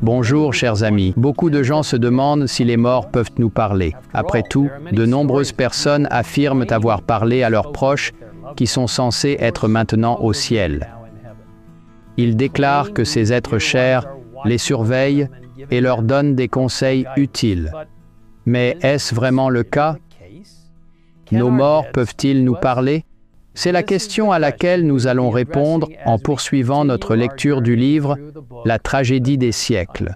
Bonjour, chers amis. Beaucoup de gens se demandent si les morts peuvent nous parler. Après tout, de nombreuses personnes affirment avoir parlé à leurs proches qui sont censés être maintenant au ciel. Ils déclarent que ces êtres chers les surveillent et leur donnent des conseils utiles. Mais est-ce vraiment le cas Nos morts peuvent-ils nous parler c'est la question à laquelle nous allons répondre en poursuivant notre lecture du livre La tragédie des siècles.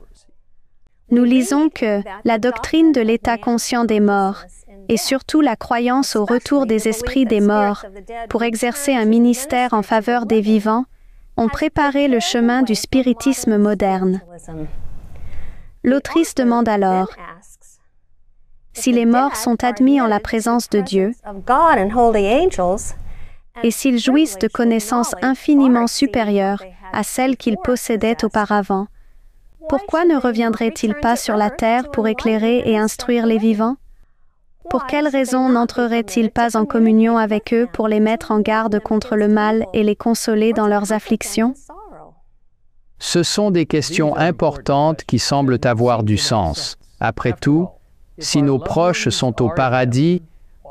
Nous lisons que la doctrine de l'état conscient des morts et surtout la croyance au retour des esprits des morts pour exercer un ministère en faveur des vivants ont préparé le chemin du spiritisme moderne. L'autrice demande alors si les morts sont admis en la présence de Dieu, et s'ils jouissent de connaissances infiniment supérieures à celles qu'ils possédaient auparavant, pourquoi ne reviendraient-ils pas sur la terre pour éclairer et instruire les vivants Pour quelles raisons n'entreraient-ils pas en communion avec eux pour les mettre en garde contre le mal et les consoler dans leurs afflictions Ce sont des questions importantes qui semblent avoir du sens. Après tout, si nos proches sont au paradis,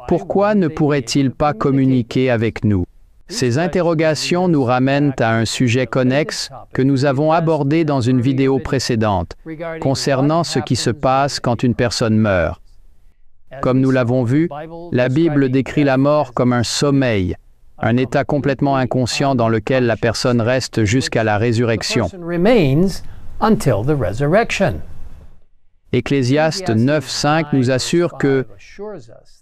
pourquoi ne pourrait-il pas communiquer avec nous Ces interrogations nous ramènent à un sujet connexe que nous avons abordé dans une vidéo précédente, concernant ce qui se passe quand une personne meurt. Comme nous l'avons vu, la Bible décrit la mort comme un sommeil, un état complètement inconscient dans lequel la personne reste jusqu'à la résurrection. Ecclésiaste 9.5 nous assure que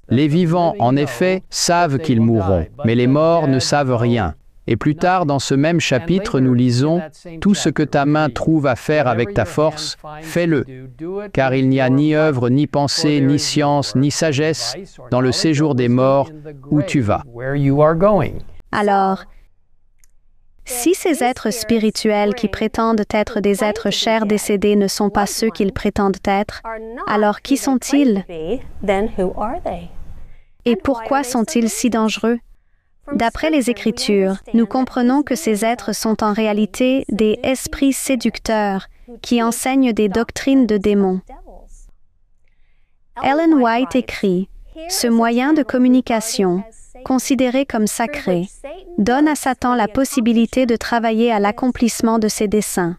les vivants, en effet, savent qu'ils mourront, mais les morts ne savent rien. Et plus tard, dans ce même chapitre, nous lisons, Tout ce que ta main trouve à faire avec ta force, fais-le, car il n'y a ni œuvre, ni pensée, ni science, ni sagesse dans le séjour des morts où tu vas. Alors, si ces êtres spirituels qui prétendent être des êtres chers décédés ne sont pas ceux qu'ils prétendent être, alors qui sont-ils Et pourquoi sont-ils si dangereux D'après les Écritures, nous comprenons que ces êtres sont en réalité des esprits séducteurs qui enseignent des doctrines de démons. Ellen White écrit, Ce moyen de communication, considéré comme sacré, donne à Satan la possibilité de travailler à l'accomplissement de ses desseins.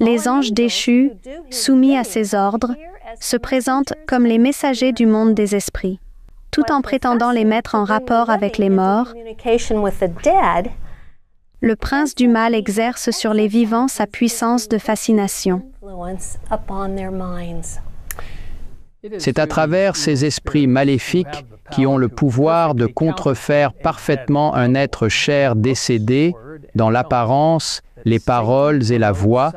Les anges déchus, soumis à ses ordres, se présentent comme les messagers du monde des esprits, tout en prétendant les mettre en rapport avec les morts. Le prince du mal exerce sur les vivants sa puissance de fascination. C'est à travers ces esprits maléfiques qui ont le pouvoir de contrefaire parfaitement un être cher décédé dans l'apparence, les paroles et la voix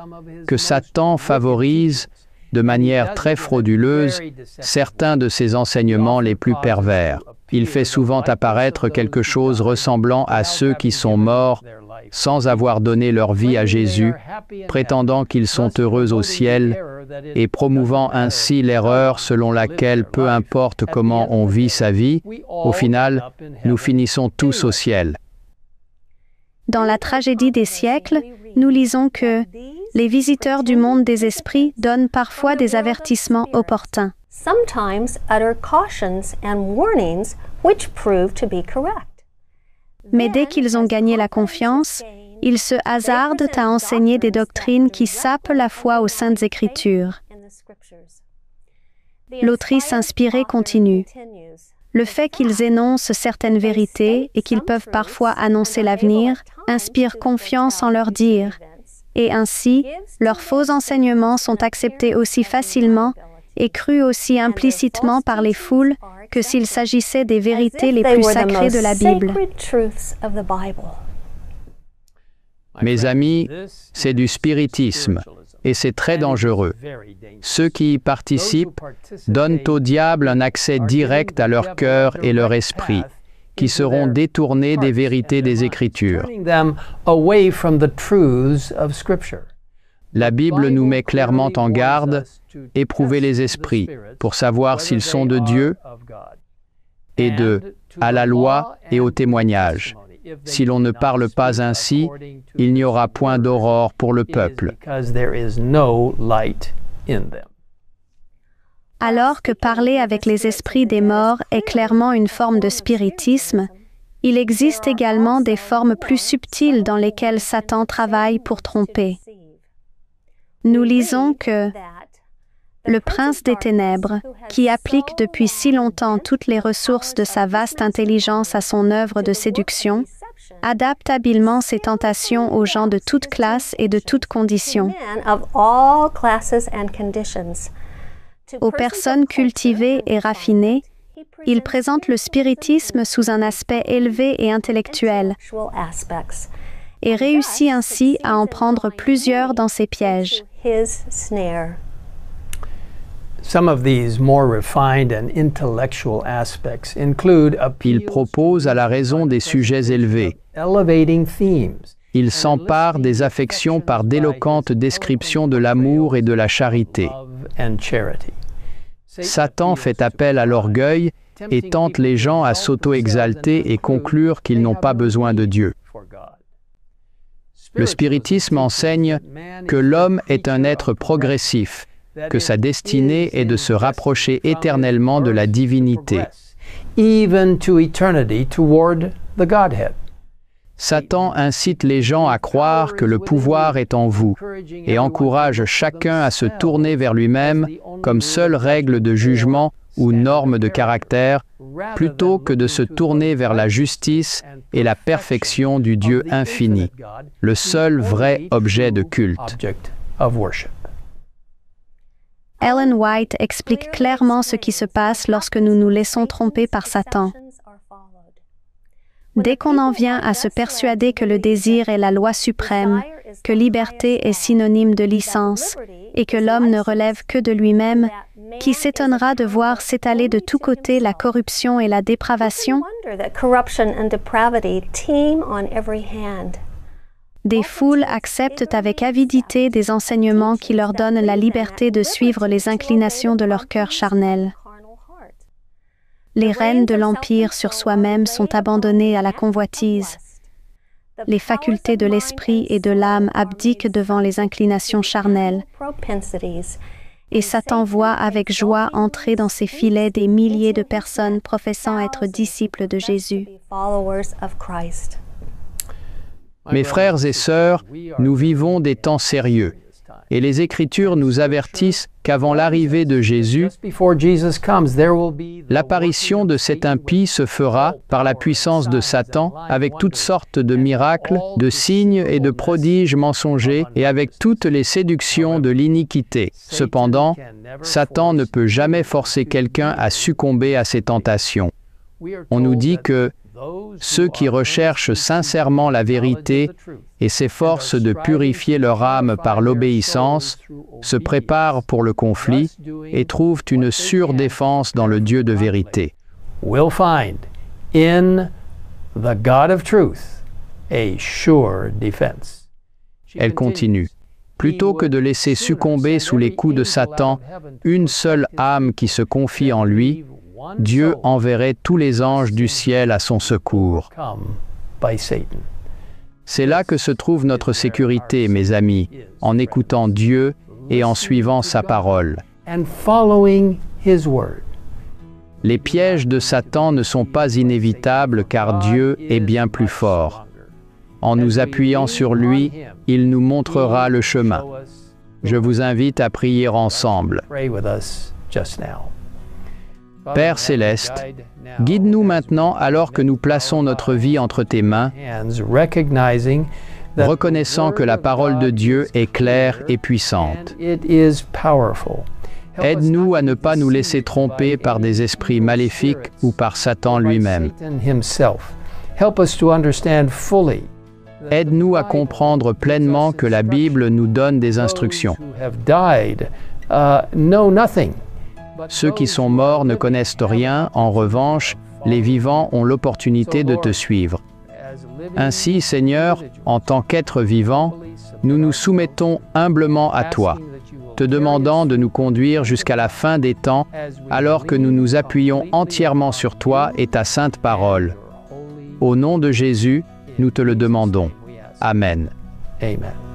que Satan favorise de manière très frauduleuse certains de ses enseignements les plus pervers. Il fait souvent apparaître quelque chose ressemblant à ceux qui sont morts sans avoir donné leur vie à Jésus, prétendant qu'ils sont heureux au ciel et promouvant ainsi l'erreur selon laquelle peu importe comment on vit sa vie, au final, nous finissons tous au ciel. Dans la tragédie des siècles, nous lisons que les visiteurs du monde des esprits donnent parfois des avertissements opportuns. Mais dès qu'ils ont gagné la confiance, ils se hasardent à enseigner des doctrines qui sapent la foi aux saintes écritures. L'autrice inspirée continue. Le fait qu'ils énoncent certaines vérités et qu'ils peuvent parfois annoncer l'avenir inspire confiance en leur dire, et ainsi leurs faux enseignements sont acceptés aussi facilement et crus aussi implicitement par les foules que s'il s'agissait des vérités les plus sacrées de la Bible. Mes amis, c'est du spiritisme et c'est très dangereux. Ceux qui y participent donnent au diable un accès direct à leur cœur et leur esprit, qui seront détournés des vérités des Écritures. La Bible nous met clairement en garde, éprouvez les esprits pour savoir s'ils sont de Dieu et de à la loi et au témoignage. Si l'on ne parle pas ainsi, il n'y aura point d'aurore pour le peuple. Alors que parler avec les esprits des morts est clairement une forme de spiritisme, il existe également des formes plus subtiles dans lesquelles Satan travaille pour tromper. Nous lisons que le prince des ténèbres, qui applique depuis si longtemps toutes les ressources de sa vaste intelligence à son œuvre de séduction, adapte habilement ses tentations aux gens de toutes classes et de toutes conditions. Aux personnes cultivées et raffinées, il présente le spiritisme sous un aspect élevé et intellectuel et réussit ainsi à en prendre plusieurs dans ses pièges these Il propose à la raison des sujets élevés. Il s'empare des affections par d'éloquentes descriptions de l'amour et de la charité. Satan fait appel à l'orgueil et tente les gens à s'auto-exalter et conclure qu'ils n'ont pas besoin de Dieu. Le spiritisme enseigne que l'homme est un être progressif que sa destinée est de se rapprocher éternellement de la divinité. Satan incite les gens à croire que le pouvoir est en vous et encourage chacun à se tourner vers lui-même comme seule règle de jugement ou norme de caractère, plutôt que de se tourner vers la justice et la perfection du Dieu infini, le seul vrai objet de culte. Ellen White explique clairement ce qui se passe lorsque nous nous laissons tromper par Satan. Dès qu'on en vient à se persuader que le désir est la loi suprême, que liberté est synonyme de licence et que l'homme ne relève que de lui-même, qui s'étonnera de voir s'étaler de tous côtés la corruption et la dépravation des foules acceptent avec avidité des enseignements qui leur donnent la liberté de suivre les inclinations de leur cœur charnel. Les rênes de l'Empire sur soi-même sont abandonnées à la convoitise. Les facultés de l'esprit et de l'âme abdiquent devant les inclinations charnelles. Et Satan voit avec joie entrer dans ses filets des milliers de personnes professant être disciples de Jésus. Mes frères et sœurs, nous vivons des temps sérieux. Et les Écritures nous avertissent qu'avant l'arrivée de Jésus, l'apparition de cet impie se fera par la puissance de Satan, avec toutes sortes de miracles, de signes et de prodiges mensongers, et avec toutes les séductions de l'iniquité. Cependant, Satan ne peut jamais forcer quelqu'un à succomber à ses tentations. On nous dit que ceux qui recherchent sincèrement la vérité et s'efforcent de purifier leur âme par l'obéissance se préparent pour le conflit et trouvent une sûre défense dans le Dieu de vérité. Elle continue. Plutôt que de laisser succomber sous les coups de Satan une seule âme qui se confie en lui, Dieu enverrait tous les anges du ciel à son secours. C'est là que se trouve notre sécurité, mes amis, en écoutant Dieu et en suivant sa parole. Les pièges de Satan ne sont pas inévitables car Dieu est bien plus fort. En nous appuyant sur lui, il nous montrera le chemin. Je vous invite à prier ensemble. Père céleste, guide-nous maintenant alors que nous plaçons notre vie entre tes mains, reconnaissant que la parole de Dieu est claire et puissante. Aide-nous à ne pas nous laisser tromper par des esprits maléfiques ou par Satan lui-même. Aide-nous à comprendre pleinement que la Bible nous donne des instructions. Ceux qui sont morts ne connaissent rien, en revanche, les vivants ont l'opportunité de te suivre. Ainsi, Seigneur, en tant qu'être vivant, nous nous soumettons humblement à toi, te demandant de nous conduire jusqu'à la fin des temps, alors que nous nous appuyons entièrement sur toi et ta sainte parole. Au nom de Jésus, nous te le demandons. Amen. Amen.